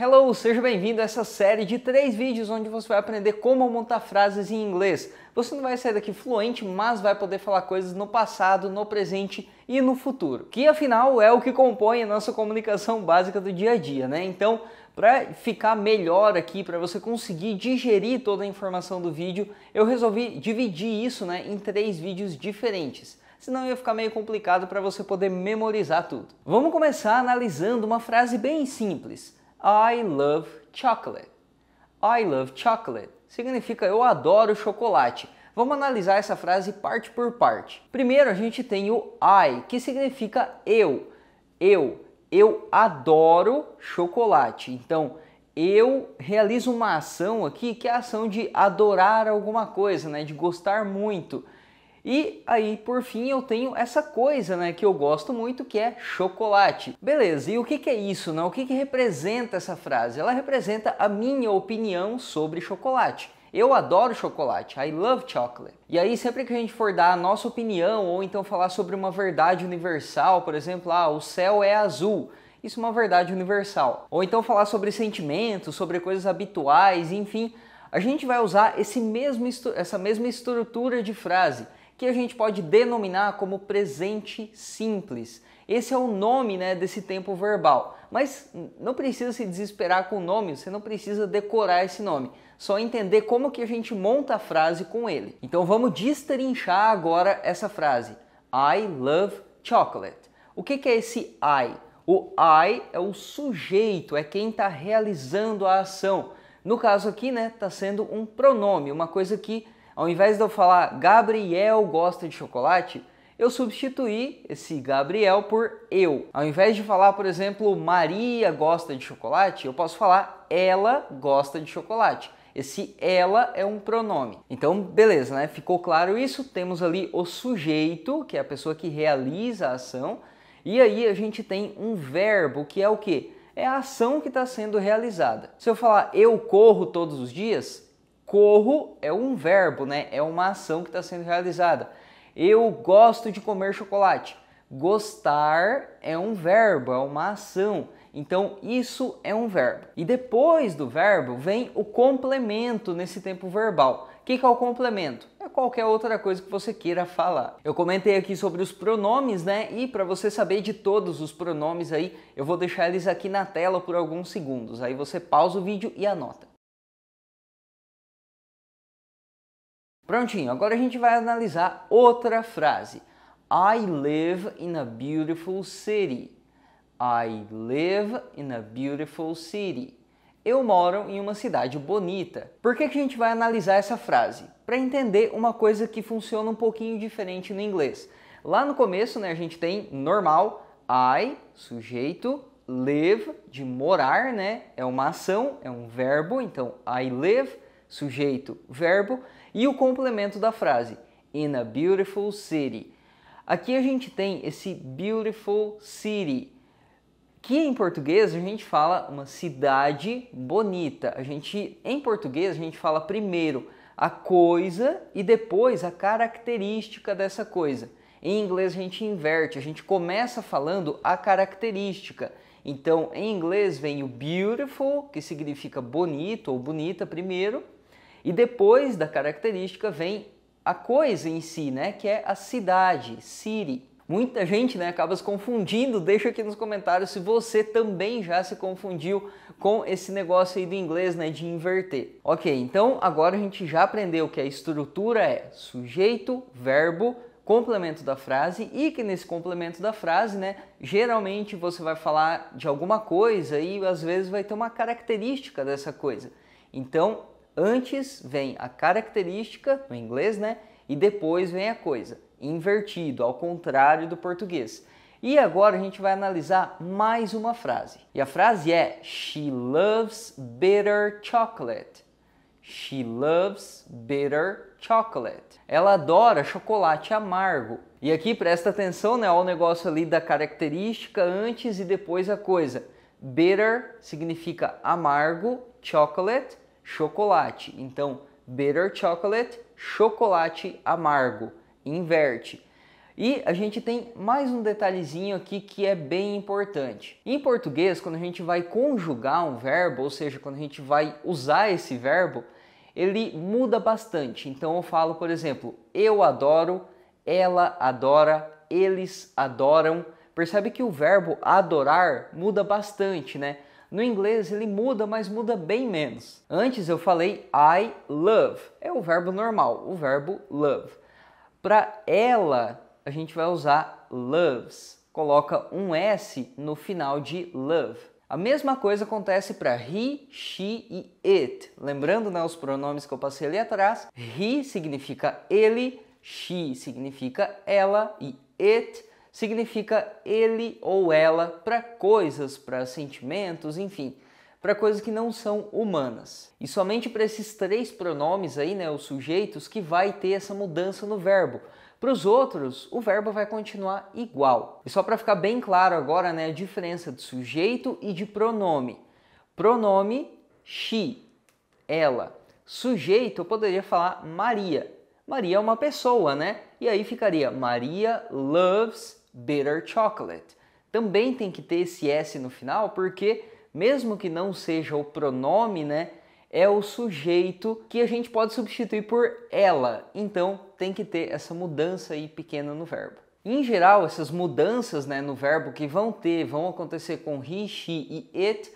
Hello, seja bem-vindo a essa série de três vídeos onde você vai aprender como montar frases em inglês. Você não vai sair daqui fluente, mas vai poder falar coisas no passado, no presente e no futuro, que afinal é o que compõe a nossa comunicação básica do dia a dia, né? Então, para ficar melhor aqui, para você conseguir digerir toda a informação do vídeo, eu resolvi dividir isso, né, em três vídeos diferentes senão ia ficar meio complicado para você poder memorizar tudo. Vamos começar analisando uma frase bem simples. I love chocolate. I love chocolate significa eu adoro chocolate. Vamos analisar essa frase parte por parte. Primeiro a gente tem o I, que significa eu. Eu, eu adoro chocolate. Então, eu realizo uma ação aqui que é a ação de adorar alguma coisa, né? De gostar muito. E aí, por fim, eu tenho essa coisa, né, que eu gosto muito, que é chocolate. Beleza, e o que, que é isso, né? O que, que representa essa frase? Ela representa a minha opinião sobre chocolate. Eu adoro chocolate, I love chocolate. E aí, sempre que a gente for dar a nossa opinião ou então falar sobre uma verdade universal, por exemplo, ah, o céu é azul. Isso é uma verdade universal. Ou então falar sobre sentimentos, sobre coisas habituais, enfim, a gente vai usar esse mesmo essa mesma estrutura de frase que a gente pode denominar como presente simples. Esse é o nome né, desse tempo verbal. Mas não precisa se desesperar com o nome, você não precisa decorar esse nome. Só entender como que a gente monta a frase com ele. Então vamos destrinchar agora essa frase. I love chocolate. O que, que é esse I? O I é o sujeito, é quem está realizando a ação. No caso aqui, né, está sendo um pronome, uma coisa que ao invés de eu falar Gabriel gosta de chocolate, eu substituí esse Gabriel por eu. Ao invés de falar, por exemplo, Maria gosta de chocolate, eu posso falar ela gosta de chocolate. Esse ela é um pronome. Então, beleza, né? Ficou claro isso? Temos ali o sujeito, que é a pessoa que realiza a ação, e aí a gente tem um verbo, que é o que? É a ação que está sendo realizada. Se eu falar eu corro todos os dias, corro é um verbo, né? É uma ação que está sendo realizada. Eu gosto de comer chocolate. Gostar é um verbo, é uma ação. Então, isso é um verbo. E depois do verbo vem o complemento nesse tempo verbal. O que, que é o complemento? É qualquer outra coisa que você queira falar. Eu comentei aqui sobre os pronomes, né? E para você saber de todos os pronomes aí, eu vou deixar eles aqui na tela por alguns segundos. Aí você pausa o vídeo e anota. Prontinho, agora a gente vai analisar outra frase. I live in a beautiful city. I live in a beautiful city. Eu moro em uma cidade bonita. Por que, que a gente vai analisar essa frase? Para entender uma coisa que funciona um pouquinho diferente no inglês. Lá no começo, né, a gente tem normal, I, sujeito, live, de morar, né? É uma ação, é um verbo, então I live sujeito, verbo e o complemento da frase in a beautiful city. Aqui a gente tem esse beautiful city, que em português a gente fala uma cidade bonita. A gente em português a gente fala primeiro a coisa e depois a característica dessa coisa. Em inglês a gente inverte, a gente começa falando a característica. Então, em inglês vem o beautiful, que significa bonito ou bonita primeiro, e depois da característica vem a coisa em si, né, que é a cidade, city. Muita gente né, acaba se confundindo. Deixa aqui nos comentários se você também já se confundiu com esse negócio aí do inglês né, de inverter. Ok, então agora a gente já aprendeu que a estrutura é sujeito, verbo, complemento da frase e que nesse complemento da frase, né, geralmente você vai falar de alguma coisa e às vezes vai ter uma característica dessa coisa. Então, Antes vem a característica, no inglês, né? E depois vem a coisa, invertido, ao contrário do português. E agora a gente vai analisar mais uma frase. E a frase é: She loves bitter chocolate. She loves bitter chocolate. Ela adora chocolate amargo. E aqui presta atenção né, ao negócio ali da característica antes e depois a coisa. Bitter significa amargo, chocolate chocolate. Então, bitter chocolate, chocolate amargo. Inverte. E a gente tem mais um detalhezinho aqui que é bem importante. Em português, quando a gente vai conjugar um verbo, ou seja, quando a gente vai usar esse verbo, ele muda bastante. Então eu falo, por exemplo, eu adoro, ela adora, eles adoram. Percebe que o verbo adorar muda bastante, né? No inglês ele muda, mas muda bem menos. Antes eu falei I love, é o verbo normal, o verbo love. Para ela, a gente vai usar loves, coloca um S no final de love. A mesma coisa acontece para he, she e it. Lembrando né, os pronomes que eu passei ali atrás, he significa ele, she significa ela e it significa ele ou ela para coisas, para sentimentos, enfim, para coisas que não são humanas. E somente para esses três pronomes aí, né, os sujeitos, que vai ter essa mudança no verbo. Para os outros, o verbo vai continuar igual. E só para ficar bem claro agora, né, a diferença de sujeito e de pronome. Pronome she, ela. Sujeito, eu poderia falar Maria. Maria é uma pessoa, né? E aí ficaria Maria loves bitter chocolate. Também tem que ter esse S no final, porque mesmo que não seja o pronome, né, é o sujeito que a gente pode substituir por ela. Então tem que ter essa mudança aí pequena no verbo. Em geral, essas mudanças né, no verbo que vão ter, vão acontecer com he, she e it,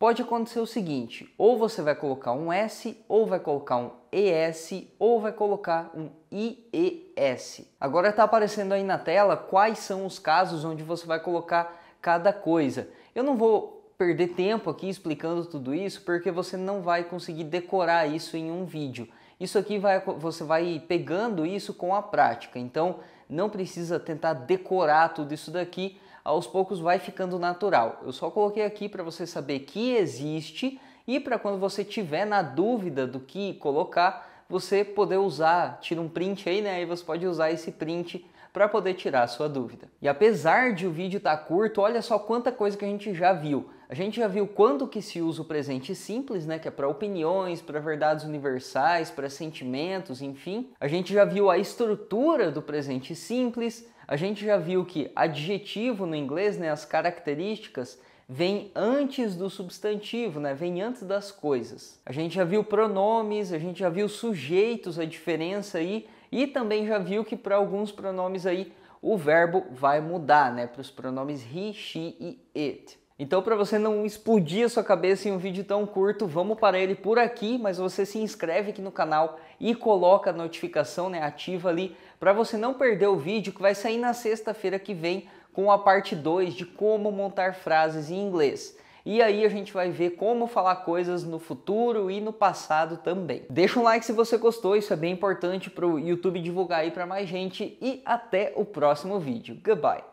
pode acontecer o seguinte: ou você vai colocar um S, ou vai colocar um ES, ou vai colocar um IES. Agora está aparecendo aí na tela quais são os casos onde você vai colocar cada coisa. Eu não vou perder tempo aqui explicando tudo isso, porque você não vai conseguir decorar isso em um vídeo. Isso aqui vai, você vai pegando isso com a prática, então não precisa tentar decorar tudo isso daqui, aos poucos vai ficando natural. Eu só coloquei aqui para você saber que existe e para quando você tiver na dúvida do que colocar, você poder usar, tira um print aí, né? Aí você pode usar esse print para poder tirar a sua dúvida. E apesar de o vídeo estar tá curto, olha só quanta coisa que a gente já viu. A gente já viu quando que se usa o presente simples, né, que é para opiniões, para verdades universais, para sentimentos, enfim. A gente já viu a estrutura do presente simples, a gente já viu que adjetivo no inglês, né, as características, vem antes do substantivo, né? Vem antes das coisas. A gente já viu pronomes, a gente já viu sujeitos, a diferença aí, e também já viu que para alguns pronomes aí o verbo vai mudar, né? Para os pronomes he, she e it. Então, para você não explodir a sua cabeça em um vídeo tão curto, vamos para ele por aqui, mas você se inscreve aqui no canal e coloca a notificação né, ativa ali para você não perder o vídeo que vai sair na sexta-feira que vem com a parte 2 de como montar frases em inglês. E aí a gente vai ver como falar coisas no futuro e no passado também. Deixa um like se você gostou, isso é bem importante para o YouTube divulgar aí para mais gente. E até o próximo vídeo. Goodbye!